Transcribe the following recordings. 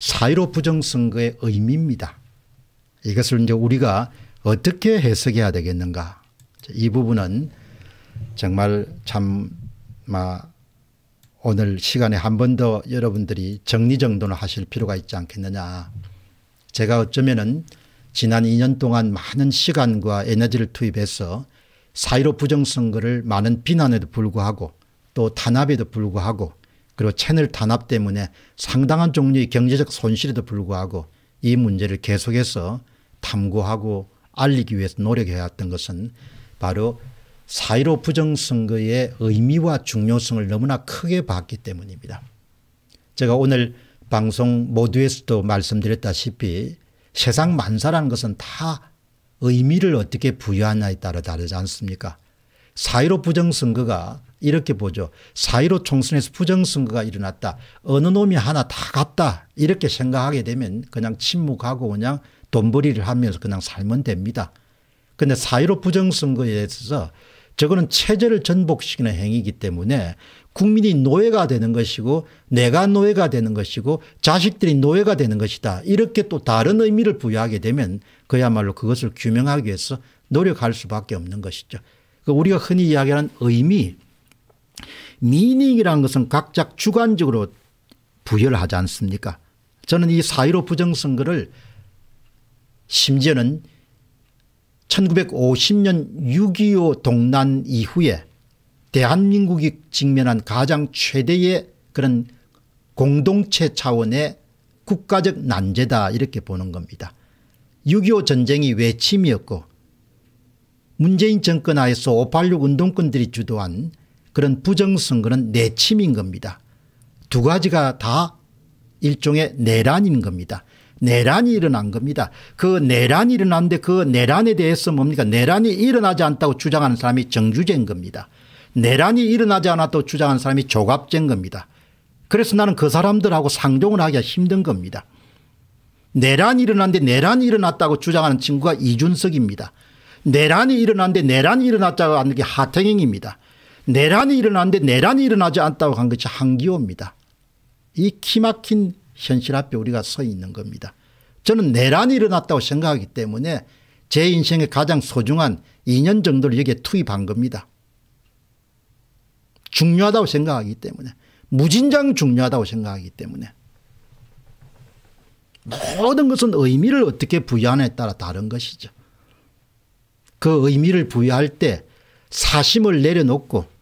사1로 부정선거의 의미입니다. 이것을 이제 우리가 어떻게 해석해야 되겠는가. 이 부분은 정말 참, 오늘 시간에 한 번 더 여러분들이 정리정돈을 하실 필요가 있지 않겠느냐. 제가 어쩌면은 지난 2년 동안 많은 시간과 에너지를 투입해서 사1로 부정선거를 많은 비난에도 불구하고 또 탄압에도 불구하고 그리고 채널 탄압 때문에 상당한 종류의 경제적 손실에도 불구하고 이 문제를 계속해서 탐구하고 알리기 위해서 노력해왔던 것은 바로 사1로 부정선거의 의미와 중요성을 너무나 크게 봤기 때문입니다. 제가 오늘 방송 모두에서도 말씀드렸다시피 세상 만사라는 것은 다 의미를 어떻게 부여하냐에 따라 다르지 않습니까? 사1로 부정선거가 이렇게 보죠. 4.15 총선에서 부정선거가 일어났다. 어느 놈이 하나 다 갔다. 이렇게 생각하게 되면 그냥 침묵하고 그냥 돈벌이를 하면서 그냥 살면 됩니다. 근데 4.15 부정선거에 있어서 저거는 체제를 전복시키는 행위이기 때문에 국민이 노예가 되는 것이고 내가 노예가 되는 것이고 자식들이 노예가 되는 것이다. 이렇게 또 다른 의미를 부여하게 되면 그야말로 그것을 규명하기 위해서 노력할 수밖에 없는 것이죠. 그 우리가 흔히 이야기하는 의미 미닝이라는 것은 각자 주관적으로 부여를 하지 않습니까 저는 이 사이로 부정선거를 심지어는 1950년 6.25 동란 이후에 대한민국이 직면한 가장 최대의 그런 공동체 차원의 국가적 난제다 이렇게 보는 겁니다. 6.25 전쟁이 외침이었고 문재인 정권 하에서 586 운동권들이 주도한 그런 부정선거는 내침인 겁니다. 두 가지가 다 일종의 내란인 겁니다. 내란이 일어난 겁니다. 그 내란이 일어났는데 그 내란에 대해서 뭡니까 내란이 일어나지 않다고 주장하는 사람이 정주제인 겁니다. 내란이 일어나지 않았다고 주장하는 사람이 조갑제인 겁니다. 그래서 나는 그 사람들하고 상종을 하기가 힘든 겁니다. 내란이 일어났는데 내란이 일어났다고 주장하는 친구가 이준석입니다. 내란이 일어났는데 내란이 일어났다고 하는 게 하태경입니다. 내란이 일어났는데 내란이 일어나지 않다고 한 것이 한기호입니다. 이 키막힌 현실 앞에 우리가 서 있는 겁니다. 저는 내란이 일어났다고 생각하기 때문에 제 인생의 가장 소중한 2년 정도를 여기에 투입한 겁니다. 중요하다고 생각하기 때문에 무진장 중요하다고 생각하기 때문에 모든 것은 의미를 어떻게 부여하느냐에 따라 다른 것이죠. 그 의미를 부여할 때 사심을 내려놓고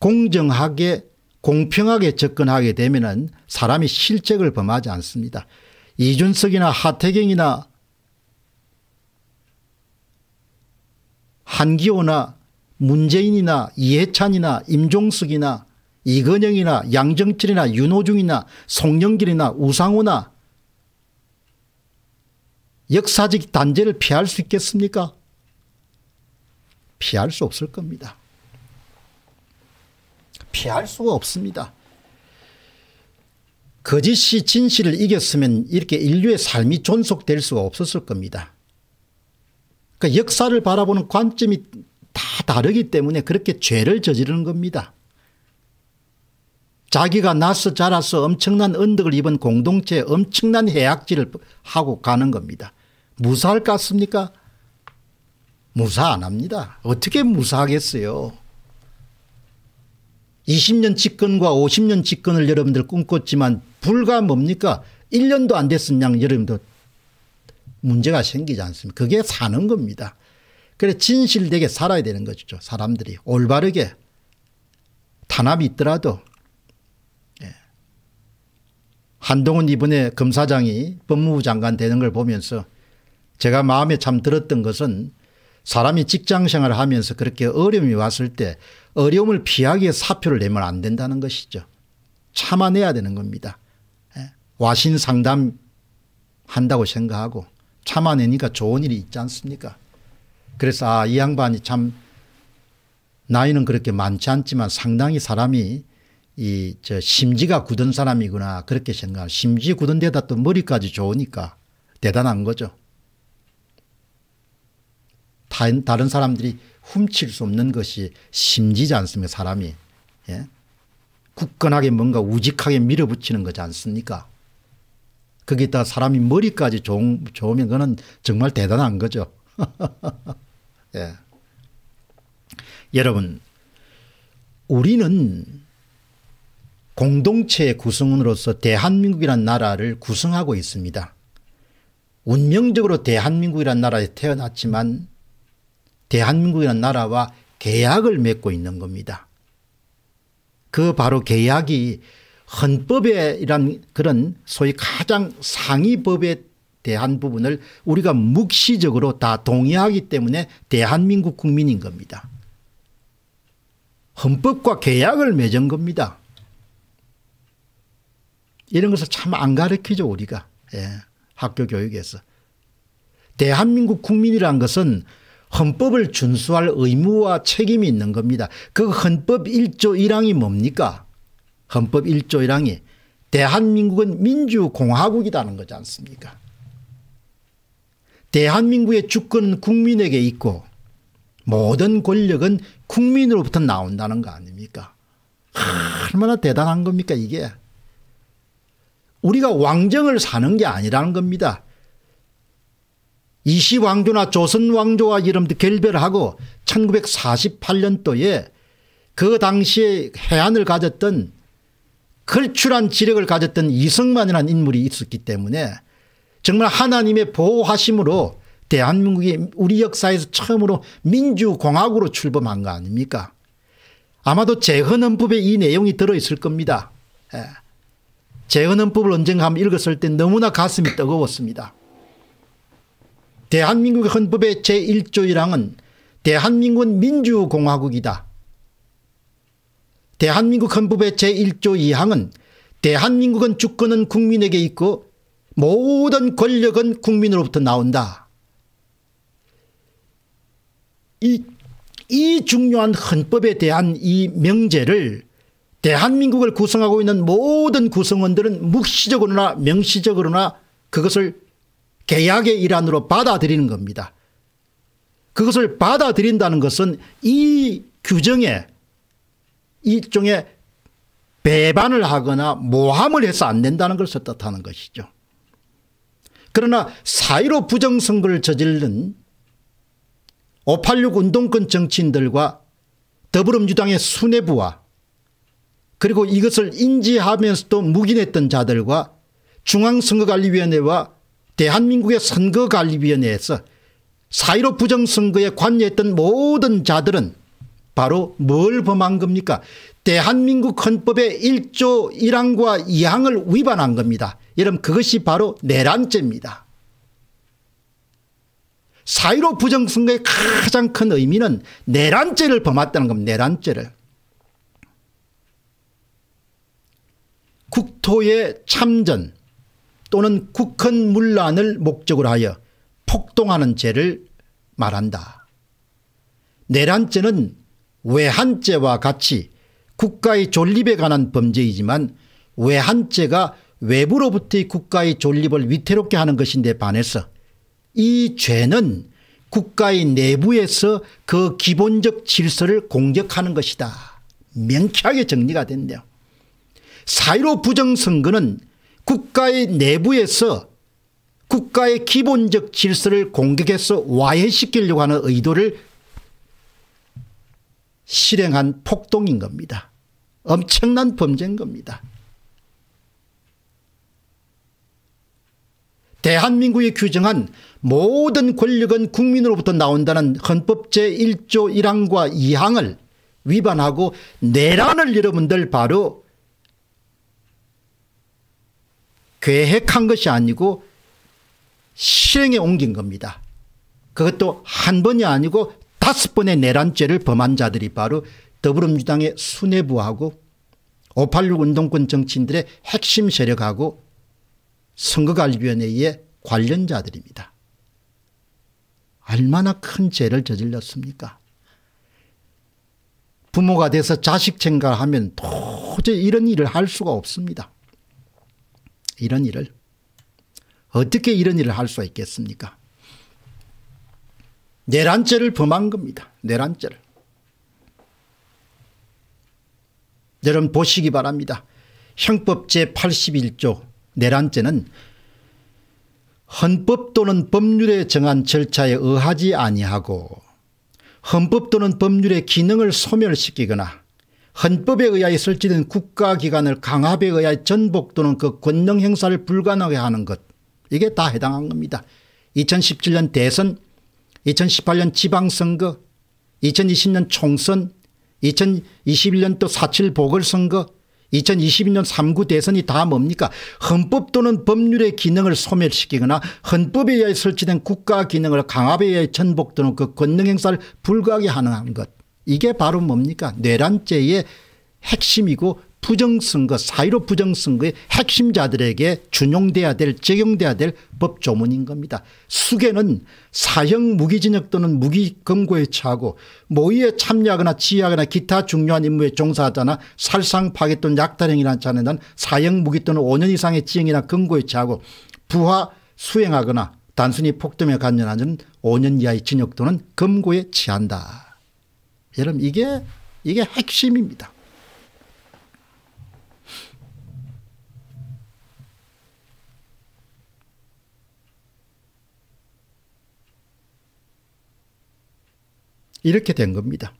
공정하게 공평하게 접근하게 되면 사람이 실책을 범하지 않습니다. 이준석이나 하태경이나 한기호나 문재인이나 이해찬이나 임종석이나 이건영이나 양정철이나 윤호중이나 송영길이나 우상호나 역사적 단죄를 피할 수 있겠습니까? 피할 수 없을 겁니다. 피할 수가 없습니다. 거짓이 진실을 이겼으면 이렇게 인류의 삶이 존속될 수가 없었을 겁니다. 그러니까 역사를 바라보는 관점이 다 다르기 때문에 그렇게 죄를 저지르는 겁니다. 자기가 나서 자라서 엄청난 언덕을 입은 공동체에 엄청난 해악질을 하고 가는 겁니다. 무사할 것 같습니까? 무사 안 합니다. 어떻게 무사하겠어요? 20년 집권과 50년 집권을 여러분들 꿈꿨지만 불과 뭡니까 1년도 안 됐은 양 여러분들 문제가 생기지 않습니까 그게 사는 겁니다. 그래 진실되게 살아야 되는 거죠 사람들이 올바르게 탄압이 있더라도 예. 한동훈 이번에 검사장이 법무부 장관 되는 걸 보면서 제가 마음에 참 들었던 것은 사람이 직장 생활을 하면서 그렇게 어려움이 왔을 때 어려움을 피하기 위해 사표를 내면 안 된다는 것이죠. 참아내야 되는 겁니다. 예. 와신 상담 한다고 생각하고 참아내니까 좋은 일이 있지 않습니까? 그래서 아, 이 양반이 참 나이는 그렇게 많지 않지만 상당히 사람이 이 저 심지가 굳은 사람이구나 그렇게 생각. 심지 굳은 데다 또 머리까지 좋으니까 대단한 거죠. 다른, 다른 사람들이 훔칠 수 없는 것이 심지지 않습니까 사람이. 예? 굳건하게 뭔가 우직하게 밀어붙이는 거지 않습니까 거기다 사람이 머리까지 좋은, 좋으면 그는 정말 대단한 거죠. 예. 여러분 우리는 공동체의 구성원으로서 대한민국이란 나라를 구성하고 있습니다. 운명적으로 대한민국이란 나라에 태어났지만 대한민국이라는 나라와 계약을 맺고 있는 겁니다. 그 바로 계약이 헌법에 란 그런 소위 가장 상위법에 대한 부분을 우리가 묵시적으로 다 동의하기 때문에 대한민국 국민인 겁니다. 헌법과 계약을 맺은 겁니다. 이런 것을 참 안 가르키죠 우리가 예, 학교 교육에서. 대한민국 국민이란 것은 헌법을 준수할 의무와 책임이 있는 겁니다. 그 헌법 1조 1항이 뭡니까? 헌법 1조 1항이 대한민국은 민주공화국이라는 거지 않습니까? 대한민국의 주권은 국민에게 있고 모든 권력은 국민으로부터 나온다는 거 아닙니까? 얼마나 대단한 겁니까 이게? 우리가 왕정을 사는 게 아니라는 겁니다. 이시 왕조나 조선 왕조와 이름도 결별하고 1948년도에 그 당시에 해안을 가졌던 걸출한 지력을 가졌던 이승만이라는 인물이 있었기 때문에 정말 하나님의 보호하심으로 대한민국이 우리 역사에서 처음으로 민주공화국으로 출범한 거 아닙니까 아마도 재헌헌법에 이 내용이 들어있을 겁니다. 예. 재헌헌법을 언젠가 한번 읽었을 때 너무나 가슴이 뜨거웠습니다. 대한민국 헌법의 제1조 1항은 대한민국은 민주공화국이다. 대한민국 헌법의 제1조 2항은 대한민국은 주권은 국민에게 있고 모든 권력은 국민으로부터 나온다. 이, 이 중요한 헌법에 대한 이 명제를 대한민국을 구성하고 있는 모든 구성원들은 묵시적으로나 명시적으로나 그것을 계약의 일환으로 받아들이는 겁니다. 그것을 받아들인다는 것은 이 규정에 일종의 배반을 하거나 모함을 해서 안 된다는 것을 뜻하는 것이죠. 그러나 사의로 부정선거를 저지른 586 운동권 정치인들과 더불어민주당의 수뇌부와 그리고 이것을 인지하면서도 묵인했던 자들과 중앙선거관리위원회와 대한민국의 선거관리위원회에서 사1로 부정선거에 관여했던 모든 자들은 바로 뭘 범한 겁니까 대한민국 헌법의 1조 1항과 2항을 위반한 겁니다. 여러분 그것이 바로 내란죄입니다. 사1로 부정선거의 가장 큰 의미는 내란죄를 범했다는 겁니다. 내란죄를. 국토의 참전 또는 국헌 문란을 목적으로 하여 폭동하는 죄를 말한다. 내란죄는 외한죄와 같이 국가의 존립에 관한 범죄이지만 외한죄가 외부로부터의 국가의 존립을 위태롭게 하는 것인데 반해서 이 죄는 국가의 내부에서 그 기본적 질서를 공격하는 것이다. 명쾌하게 정리가 됐네요. 사이로 부정선거는 국가의 내부에서 국가의 기본적 질서를 공격해서 와해시키려고 하는 의도를 실행한 폭동인 겁니다. 엄청난 범죄인 겁니다. 대한민국이 규정한 모든 권력은 국민으로부터 나온다는 헌법 제1조 1항과 2항을 위반하고 내란을 여러분들 바로 계획한 것이 아니고 실행에 옮긴 겁니다. 그것도 한 번이 아니고 다섯 번의 내란죄를 범한 자들이 바로 더불어민주당의 수뇌부하고 586 운동권 정치인들의 핵심 세력하고 선거관리위원회의 관련자들입니다. 얼마나 큰 죄를 저질렀습니까? 부모가 돼서 자식 생각하면 도저히 이런 일을 할 수가 없습니다. 이런 일을 어떻게 이런 일을 할 수 있겠습니까? 내란죄를 범한 겁니다. 내란죄를. 여러분 보시기 바랍니다. 형법 제81조 내란죄는 헌법 또는 법률에 정한 절차에 의하지 아니하고 헌법 또는 법률의 기능을 소멸시키거나 헌법에 의하여 설치된 국가기관을 강압에 의하여 전복 또는 그 권능 행사를 불가능하게 하는 것 이게 다 해당한 겁니다. 2017년 대선 2018년 지방선거 2020년 총선 2021년 또 4.7 보궐선거 2022년 3구 대선이 다 뭡니까 헌법 또는 법률의 기능을 소멸시키거나 헌법에 의해 설치된 국가 기능을 강압에 의해 전복 또는 그 권능 행사를 불가하게 하는 것 이게 바로 뭡니까? 내란죄의 핵심이고 부정선거 사이로 부정선거의 핵심자들에게 준용돼야 될 적용돼야 될 법조문인 겁니다. 수개는 사형 무기징역 또는 무기검고에 처하고 모의에 참여하거나 지휘하거나 기타 중요한 임무에 종사하거나 살상 파괴 또는 약탈행위나 자는 사형 무기 또는 5년 이상의 지형이나 검고에 처하고 부하 수행하거나 단순히 폭동에 관련하는 5년 이하의 징역 또는 검고에 처한다. 여러분 이게 이게 핵심입니다. 이렇게 된 겁니다.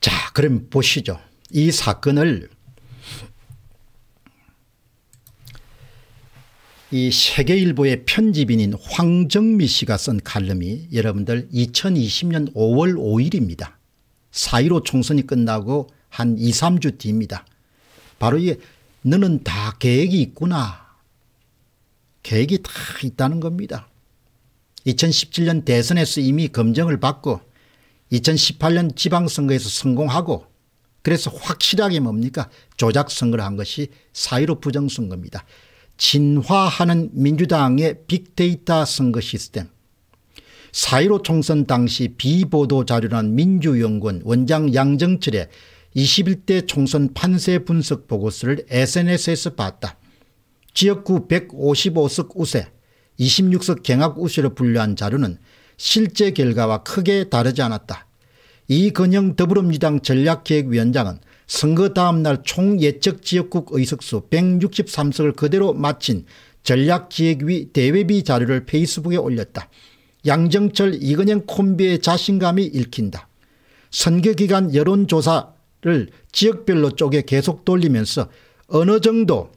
자, 그럼 보시죠. 이 사건을 이 세계일보의 편집인인 황정미 씨가 쓴 칼럼이 여러분들 2020년 5월 5일입니다. 4.15 총선이 끝나고 한 2, 3주 뒤입니다. 바로 이게 너는 다 계획이 있구나. 계획이 다 있다는 겁니다. 2017년 대선에서 이미 검증을 받고 2018년 지방선거에서 성공하고 그래서 확실하게 뭡니까 조작선거를 한 것이 4.15 부정선거입니다. 진화하는 민주당의 빅데이터 선거 시스템 4.15 총선 당시 비보도 자료란 민주연구원 원장 양정철의 21대 총선 판세 분석 보고서를 SNS에서 봤다. 지역구 155석 우세 26석 경합 우세로 분류한 자료는 실제 결과와 크게 다르지 않았다. 이건영 더불어민주당 전략기획위원장은 선거 다음 날 총예측 지역국 의석수 163석을 그대로 마친 전략기획위 대외비 자료를 페이스북에 올렸다. 양정철 이근영 콤비의 자신감이 읽힌다. 선거기간 여론조사를 지역별로 쪼개 계속 돌리면서 어느 정도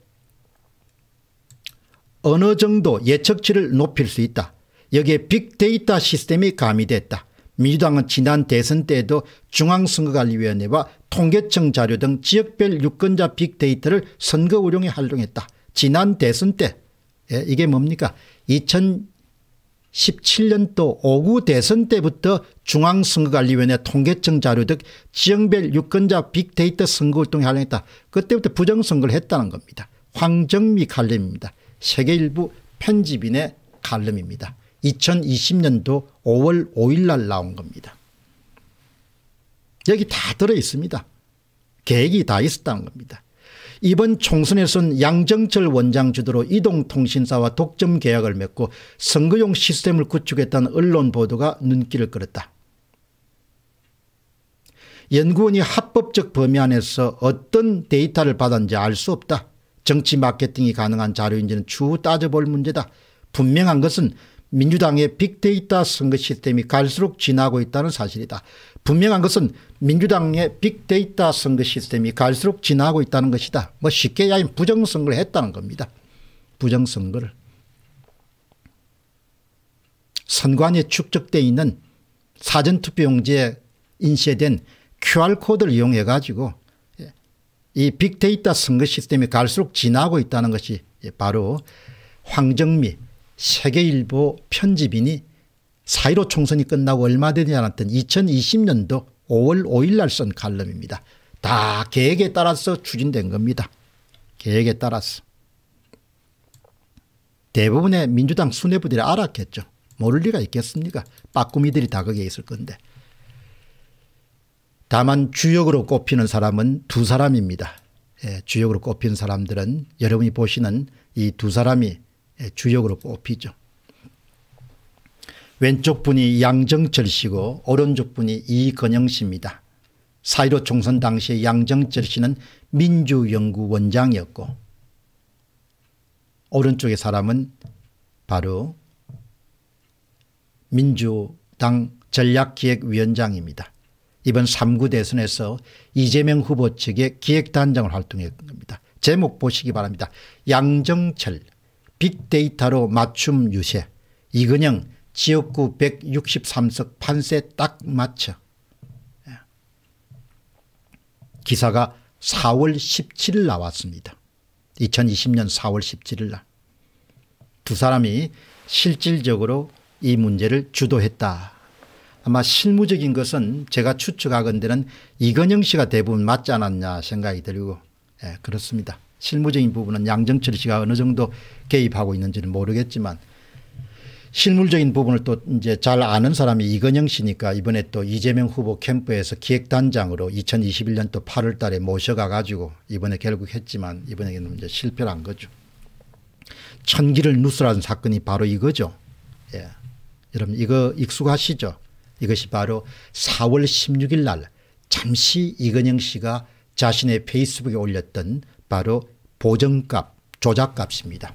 어느 정도 예측치를 높일 수 있다. 여기에 빅데이터 시스템이 가미됐다. 민주당은 지난 대선 때에도 중앙선거관리위원회와 통계청 자료 등 지역별 유권자 빅데이터를 선거 운용에 활용했다. 지난 대선 때 예, 이게 뭡니까 2017년도 5구 대선 때부터 중앙선거관리위원회 통계청 자료 등 지역별 유권자 빅데이터 선거운동에 활용했다. 그때부터 부정선거를 했다는 겁니다. 황정미 칼럼입니다. 세계일부 편집인의 칼럼입니다. 2020년도 5월 5일 날 나온 겁니다. 여기 다 들어 있습니다. 계획이 다 있었다는 겁니다. 이번 총선에선 양정철 원장 주도로 이동통신사와 독점 계약을 맺고 선거용 시스템을 구축했다는 언론 보도가 눈길을 끌었다. 연구원이 합법적 범위 안에서 어떤 데이터를 받았는지 알 수 없다. 정치 마케팅이 가능한 자료인지는 추후 따져볼 문제다. 분명한 것은 민주당의 빅데이터 선거 시스템이 갈수록 진하고 있다는 사실이다. 분명한 것은 민주당의 빅데이터 선거 시스템이 갈수록 진화하고 있다는 것이다. 뭐 쉽게 야인 부정선거를 했다는 겁니다. 부정선거를. 선관위에 축적되어 있는 사전투표용지에 인쇄된 QR코드를 이용해 가지고 예, 이 빅데이터 선거 시스템이 갈수록 진화하고 있다는 것이 예, 바로 황정미 세계일보 편집인이 4.15 총선이 끝나고 얼마 되지 않았던 2020년도 5월 5일 날쓴 칼럼입니다. 다 계획에 따라서 추진된 겁니다. 계획에 따라서. 대부분의 민주당 수뇌부들이 알았겠죠. 모를 리가 있겠습니까? 빠꾸미들이 다 거기에 있을 건데. 다만 주역으로 꼽히는 사람은 두 사람입니다. 예, 주역으로 꼽힌 사람들은 여러분이 보시는 이 두 사람이 예, 주역으로 꼽히죠. 왼쪽 분이 양정철 씨고 오른쪽 분이 이건영 씨입니다. 4.15 총선 당시에 양정철 씨는 민주연구원장이었고 오른쪽의 사람은 바로 민주당 전략기획위원장입니다. 이번 3구 대선에서 이재명 후보 측의 기획단장을 활동했습니다. 제목 보시기 바랍니다. 양정철 빅데이터로 맞춤 유세 이근영 지역구 163석 판세 딱 맞춰. 예. 기사가 4월 17일 나왔습니다. 2020년 4월 17일 날. 두 사람이 실질적으로 이 문제를 주도했다. 아마 실무적인 것은 제가 추측하건대는 이건영 씨가 대부분 맞지 않았냐 생각이 들고 예, 그렇습니다. 실무적인 부분은 양정철 씨가 어느 정도 개입하고 있는지는 모르겠지만 실물적인 부분을 또 이제 잘 아는 사람이 이건영 씨니까 이번에 또 이재명 후보 캠프에서 기획단장으로 2021년 또 8월 달에 모셔가 가지고 이번에 결국 했지만 이번에는 이제 실패를 한 거죠. 천기를 누스라는 사건이 바로 이거죠. 예. 여러분 이거 익숙하시죠? 이것이 바로 4월 16일 날 잠시 이건영 씨가 자신의 페이스북에 올렸던 바로 보정값, 조작값입니다.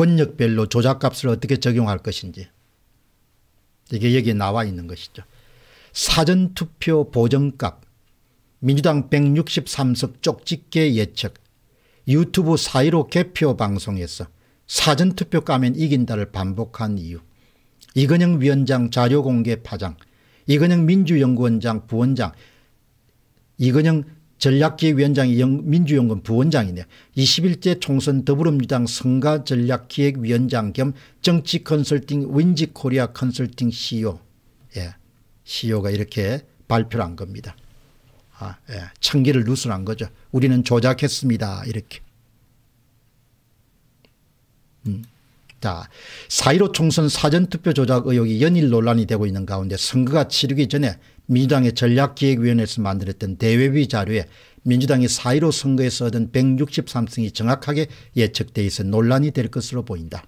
권역별로 조작값을 어떻게 적용할 것인지 이게 여기에 나와 있는 것이죠. 사전투표 보정값 민주당 163석 쪽집게 예측 유튜브 사이로 개표 방송에서 사전투표 까면 이긴다를 반복한 이유 이건영 위원장 자료공개 파장 이건영 민주연구원장 부원장 이건영 전략기획위원장이 민주연금 부원장이네요. 21대 총선 더불어민주당 선거 전략기획위원장 겸 정치 컨설팅 윈지 코리아 컨설팅 CEO. 예. CEO가 이렇게 발표를 한 겁니다. 아, 예. 청기를 누설한 거죠. 우리는 조작했습니다. 이렇게. 음. 자, 4.15 총선 사전투표 조작 의혹이 연일 논란이 되고 있는 가운데 선거가 치르기 전에 민주당의 전략기획위원회에서 만들었던 대외비 자료에 민주당이 4.15 선거에서 얻은 163승이 정확하게 예측돼 있어 논란이 될 것으로 보인다.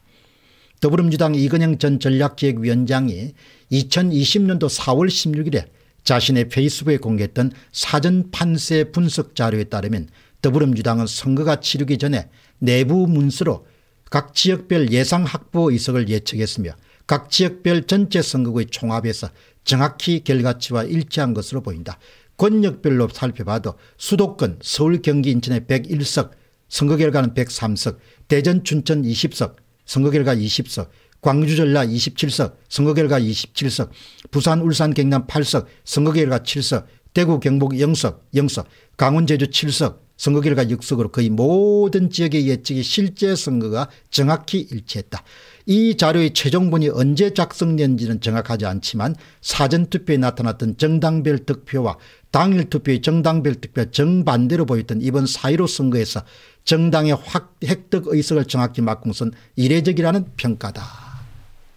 더불어민주당 이건영 전 전략기획위원장이 2020년도 4월 16일에 자신의 페이스북에 공개했던 사전 판세 분석 자료에 따르면 더불어민주당은 선거가 치르기 전에 내부 문서로 각 지역별 예상 확보 의석을 예측했으며 각 지역별 전체 선거구의 총합에서 정확히 결과치와 일치한 것으로 보인다. 권역별로 살펴봐도 수도권 서울 경기 인천에 101석 선거 결과는 103석 대전 춘천 20석 선거 결과 20석 광주 전라 27석 선거 결과 27석 부산 울산 경남 8석 선거 결과 7석 대구 경북 0석 0석 강원 제주 7석 선거 결과 역속으로 거의 모든 지역의 예측이 실제 선거가 정확히 일치했다. 이 자료의 최종본이 언제 작성된지는 정확하지 않지만 사전투표에 나타났던 정당별 득표와 당일 투표의 정당별 득표 정반대로 보였던 이번 4.15 선거에서 정당의 확 획득 의석을 정확히 막공선 이례적이라는 평가다.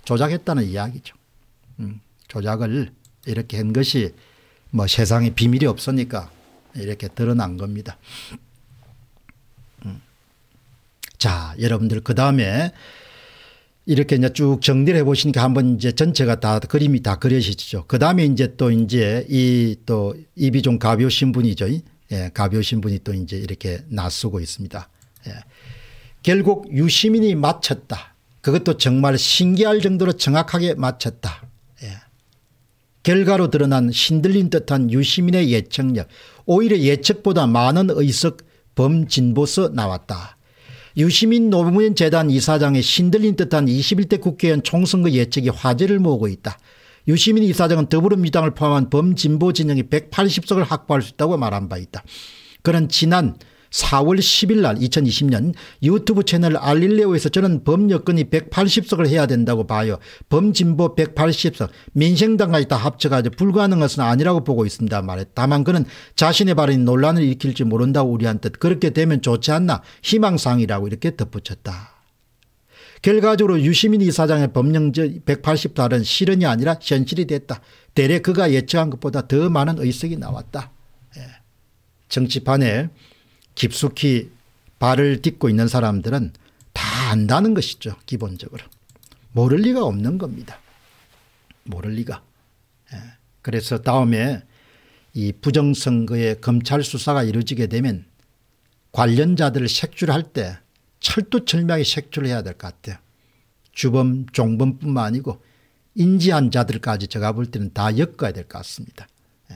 조작했다는 이야기죠. 음, 조작을 이렇게 한 것이 뭐 세상에 비밀이 없으니까 이렇게 드러난 겁니다. 음. 자, 여러분들 그 다음에 이렇게 이제 쭉 정리를 해보시니까 한번 이제 전체가 다 그림이 다 그려지죠. 그 다음에 이제 또 이제 이 또 입이 좀 가벼우신 분이죠. 예, 가벼우신 분이 또 이제 이렇게 나서고 있습니다. 예. 결국 유시민이 맞췄다. 그것도 정말 신기할 정도로 정확하게 맞췄다. 결과로 드러난 신들린 듯한 유시민의 예측력 오히려 예측보다 많은 의석 범진보서 나왔다. 유시민 노무현 재단 이사장의 신들린 듯한 21대 국회의원 총선거 예측이 화제를 모으고 있다. 유시민 이사장은 더불어민주당을 포함한 범진보 진영이 180석을 확보할 수 있다고 말한 바 있다. 그는 지난 4월 10일 날 2020년 유튜브 채널 알릴레오에서 저는 범여건이 180석을 해야 된다고 봐요. 범진보 180석, 민생당까지 다 합쳐가지고 불가능한 것은 아니라고 보고 있습니다. 말해. 다만 그는 자신의 발언이 논란을 일으킬지 모른다고 우리한 뜻 그렇게 되면 좋지 않나 희망상이라고 이렇게 덧붙였다. 결과적으로 유시민 이사장의 법령제 180달은 실현이 아니라 현실이 됐다. 대략 그가 예측한 것보다 더 많은 의석이 나왔다. 예. 정치판에 깊숙이 발을 딛고 있는 사람들은 다 안다는 것이죠. 기본적으로. 모를 리가 없는 겁니다. 모를 리가. 예. 그래서 다음에 이부정선거에 검찰 수사가 이루어지게 되면 관련자들을 색출할 때 철두철미하게 색출을 해야 될 것 같아요. 주범, 종범뿐만 아니고 인지한 자들까지 제가 볼 때는 다 엮어야 될 것 같습니다. 예.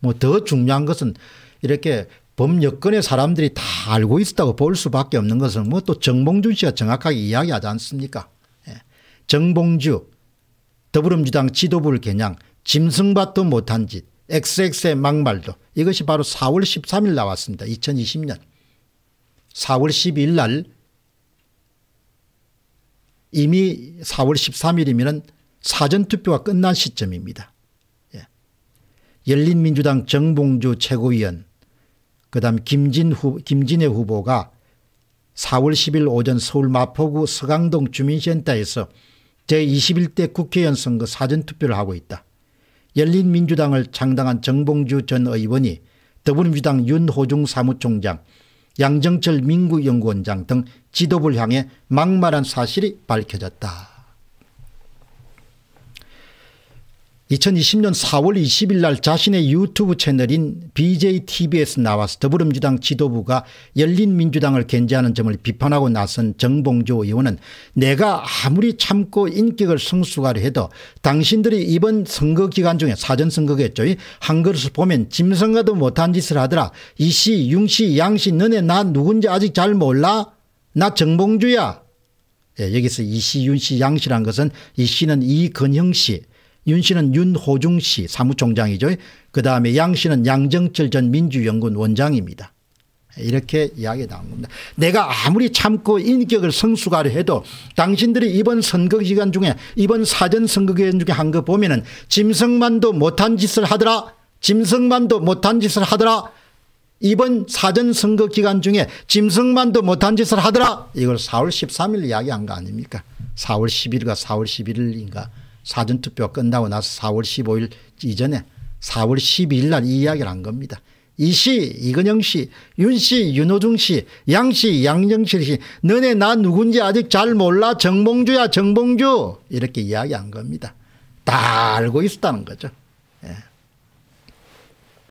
뭐 더 중요한 것은 이렇게 범여권의 사람들이 다 알고 있었다고 볼 수밖에 없는 것은 뭐 또정봉준 씨가 정확하게 이야기하지 않습니까? 예. 정봉주 더불어민주당 지도부를 겨냥 짐승밭도 못한 짓 XX의 막말도 이것이 바로 4월 13일 나왔습니다. 2020년 4월 12일 날 이미 4월 13일이면 사전투표가 끝난 시점입니다. 예. 열린민주당 정봉주 최고위원 그다음 김진 후, 김진애 후보가 4월 10일 오전 서울 마포구 서강동 주민센터에서 제21대 국회의원 선거 사전투표를 하고 있다. 열린민주당을 창당한 정봉주 전 의원이 더불어민주당 윤호중 사무총장 양정철 민구연구원장 등 지도부를 향해 막말한 사실이 밝혀졌다. 2020년 4월 20일 날 자신의 유튜브 채널인 BJTBS 나와서 더불어민주당 지도부가 열린민주당을 견제하는 점을 비판하고 나선 정봉주 의원은 내가 아무리 참고 인격을 성숙하려 해도 당신들이 이번 선거 기간 중에 사전선거겠죠. 한 그릇을 보면 짐승과도 못한 짓을 하더라. 이씨 융씨 양씨 너네 나 누군지 아직 잘 몰라? 나 정봉주야. 예, 여기서 이씨 윤씨 양씨란 것은 이씨는 이건형씨 윤 씨는 윤호중 씨 사무총장이죠. 그 다음에 양 씨는 양정철 전 민주연구원 원장입니다. 이렇게 이야기 나온 겁니다. 내가 아무리 참고 인격을 성숙하려 해도 당신들이 이번 선거 기간 중에 이번 사전 선거 기간 중에 한 거 보면은 짐승만도 못한 짓을 하더라. 짐승만도 못한 짓을 하더라. 이번 사전 선거 기간 중에 짐승만도 못한 짓을 하더라. 이걸 4월 13일 이야기한 거 아닙니까? 4월 10일과 4월 11일인가? 사전투표 끝나고 나서 4월 15일 이전에 4월 12일 날 이 이야기를 한 겁니다. 이 씨, 이근영 씨, 윤 씨, 윤호중 씨, 양 씨, 양정실 씨, 너네 나 누군지 아직 잘 몰라. 정봉주야, 정봉주. 이렇게 이야기한 겁니다. 다 알고 있었다는 거죠. 예.